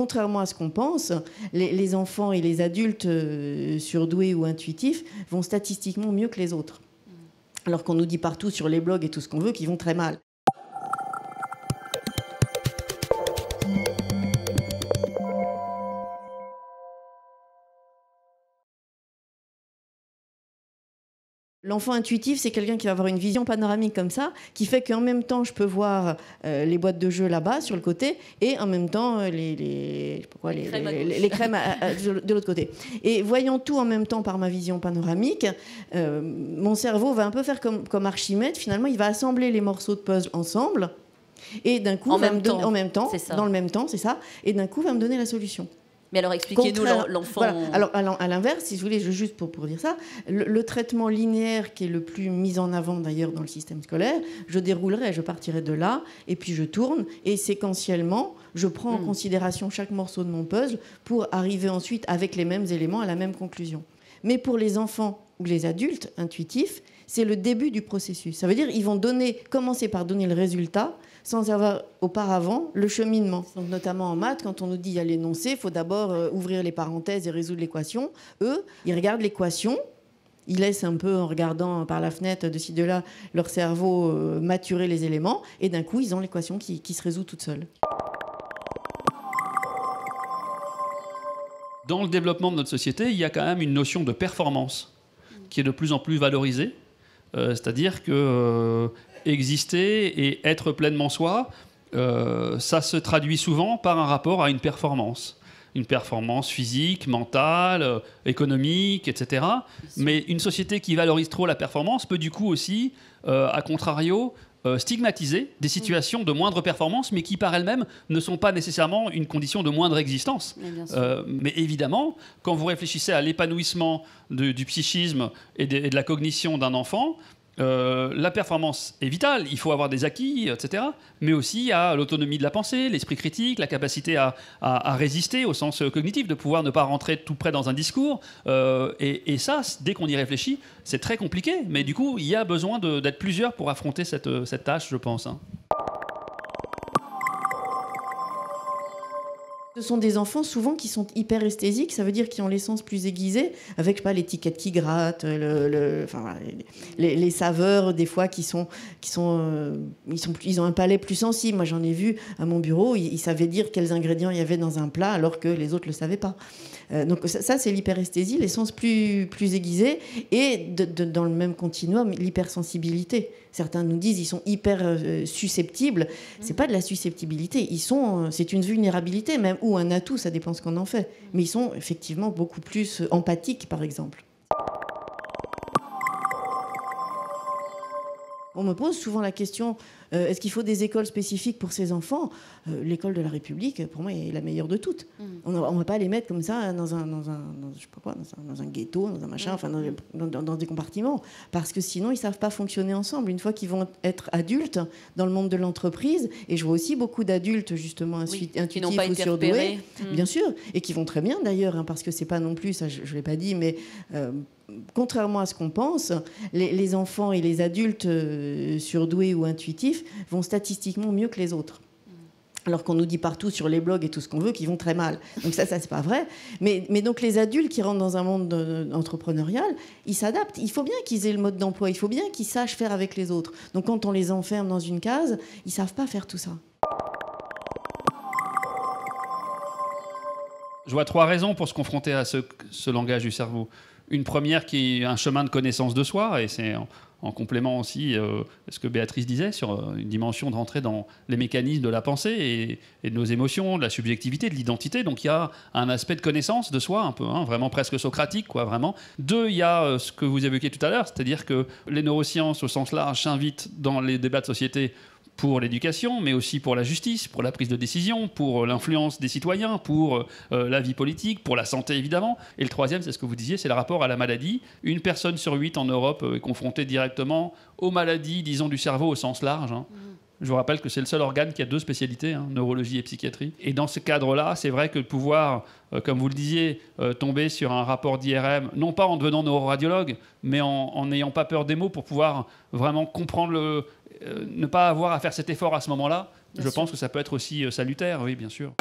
contrairement à ce qu'on pense, les, enfants et les adultes euh, surdoués ou intuitifs vont statistiquement mieux que les autres. Alors qu'on nous dit partout sur les blogs et tout ce qu'on veut qu'ils vont très mal. L'enfant intuitif, c'est quelqu'un qui va avoir une vision panoramique comme ça, qui fait qu'en même temps, je peux voir euh, les boîtes de jeux là-bas, sur le côté, et en même temps, euh, les, les, crèmes, de l'autre côté. Et voyant tout en même temps par ma vision panoramique, euh, mon cerveau va un peu faire comme, comme Archimède, finalement, il va assembler les morceaux de puzzle ensemble, et d'un coup, même en même temps, dans le même temps, c'est ça, et d'un coup, va me donner la solution. Mais alors expliquez-nous l'enfant. Alors, à l'inverse, si je voulais, juste pour, pour dire ça, le, traitement linéaire qui est le plus mis en avant d'ailleurs dans le système scolaire, je déroulerai, je partirai de là, et puis je tourne, et séquentiellement, je prends en hmm. considération chaque morceau de mon puzzle pour arriver ensuite avec les mêmes éléments à la même conclusion. Mais pour les enfants ou les adultes intuitifs, c'est le début du processus. Ça veut dire ils vont donner, commencer par donner le résultat sans avoir auparavant le cheminement. notamment en maths, quand on nous dit il y a l'énoncé, il faut d'abord euh, ouvrir les parenthèses et résoudre l'équation. Eux, ils regardent l'équation, ils laissent un peu en regardant par la fenêtre de ci de là leur cerveau euh, maturer les éléments et d'un coup ils ont l'équation qui, qui, se résout toute seule. Dans le développement de notre société, il y a quand même une notion de performance qui est de plus en plus valorisée euh, c'est-à-dire que euh, exister et être pleinement soi, euh, ça se traduit souvent par un rapport à une performance une performance physique, mentale, euh, économique, etc. Mais une société qui valorise trop la performance peut du coup aussi, euh, à contrario, euh, stigmatiser des situations de moindre performance, mais qui par elles-mêmes ne sont pas nécessairement une condition de moindre existence. Mais, évidemment, quand vous réfléchissez à l'épanouissement du, psychisme et de la cognition d'un enfant, euh, la performance est vitale, il faut avoir des acquis, etc. Mais aussi à l'autonomie de la pensée, l'esprit critique, la capacité à, résister au sens cognitif, de pouvoir ne pas rentrer tout près dans un discours. Euh, et, ça, dès qu'on y réfléchit, c'est très compliqué. Mais du coup, il y a besoin d'être plusieurs pour affronter cette, tâche, je pense. Hein. Ce sont des enfants souvent qui sont hyperesthésiques, ça veut dire qu'ils ont les sens plus aiguisés avec pas l'étiquette qui gratte, les, saveurs des fois qui sont, qui sont, euh, ils ont un palais plus sensible. Moi j'en ai vu à mon bureau, ils, savaient dire quels ingrédients il y avait dans un plat alors que les autres le savaient pas. Euh, donc ça, c'est l'hyperesthésie, sens plus plus aiguisés et dans le même continuum l'hypersensibilité. Certains nous disent ils sont hyper euh, susceptibles. susceptibles. Mm-hmm. C'est pas de la susceptibilité. Ils sont, euh, c'est une vulnérabilité même ou un atout, ça dépend ce qu'on en fait. Mm-hmm. Mais ils sont effectivement beaucoup plus euh, empathiques, par exemple. On me pose souvent la question euh, est-ce qu'il faut des écoles spécifiques pour ces enfants euh, L'école de la République, pour moi, est la meilleure de toutes. Mm. On ne va pas les mettre comme ça dans un, dans un, dans un, ghetto, dans un machin, mm. enfin dans, des compartiments, parce que sinon, ils ne savent pas fonctionner ensemble. Une fois qu'ils vont être adultes dans le monde de l'entreprise, et je vois aussi beaucoup d'adultes, justement, oui, intuitifs pas ou surdoués, mm. bien sûr, et qui vont très bien d'ailleurs, hein, parce que c'est pas non plus, ça je ne l'ai pas dit, mais. Euh, contrairement à ce qu'on pense, les, enfants et les adultes euh, surdoués ou intuitifs vont statistiquement mieux que les autres. Alors qu'on nous dit partout sur les blogs et tout ce qu'on veut qu'ils vont très mal. Donc ça, ça c'est pas vrai. Mais, donc les adultes qui rentrent dans un monde euh, entrepreneurial, ils s'adaptent. Il faut bien qu'ils aient le mode d'emploi. Il faut bien qu'ils sachent faire avec les autres. Donc quand on les enferme dans une case, ils savent pas faire tout ça. Je vois trois raisons pour se confronter à ce langage du cerveau. Une première qui est un chemin de connaissance de soi, et c'est en, complément aussi euh, ce que Béatrice disait sur euh, une dimension de rentrer dans les mécanismes de la pensée et, de nos émotions, de la subjectivité, de l'identité. Donc il y a un aspect de connaissance de soi, un peu, hein, vraiment presque socratique, quoi, vraiment. Deux, il y a euh, ce que vous évoquiez tout à l'heure, c'est-à-dire que les neurosciences au sens large s'invitent dans les débats de société pour l'éducation, mais aussi pour la justice, pour la prise de décision, pour euh, l'influence des citoyens, pour euh, euh, la vie politique, pour la santé évidemment. Et le troisième, c'est ce que vous disiez, c'est le rapport à la maladie. Une personne sur huit en Europe est confrontée directement aux maladies, disons, du cerveau au sens large. Hein. Mmh. Je vous rappelle que c'est le seul organe qui a deux spécialités, hein, neurologie et psychiatrie. Et dans ce cadre-là, c'est vrai que de pouvoir, euh, comme vous le disiez, euh, tomber sur un rapport d'IRM, non pas en devenant neuroradiologue, mais en n'ayant pas peur des mots pour pouvoir vraiment comprendre le, euh, ne pas avoir à faire cet effort à ce moment-là, je pense que ça peut être aussi salutaire, oui, bien sûr.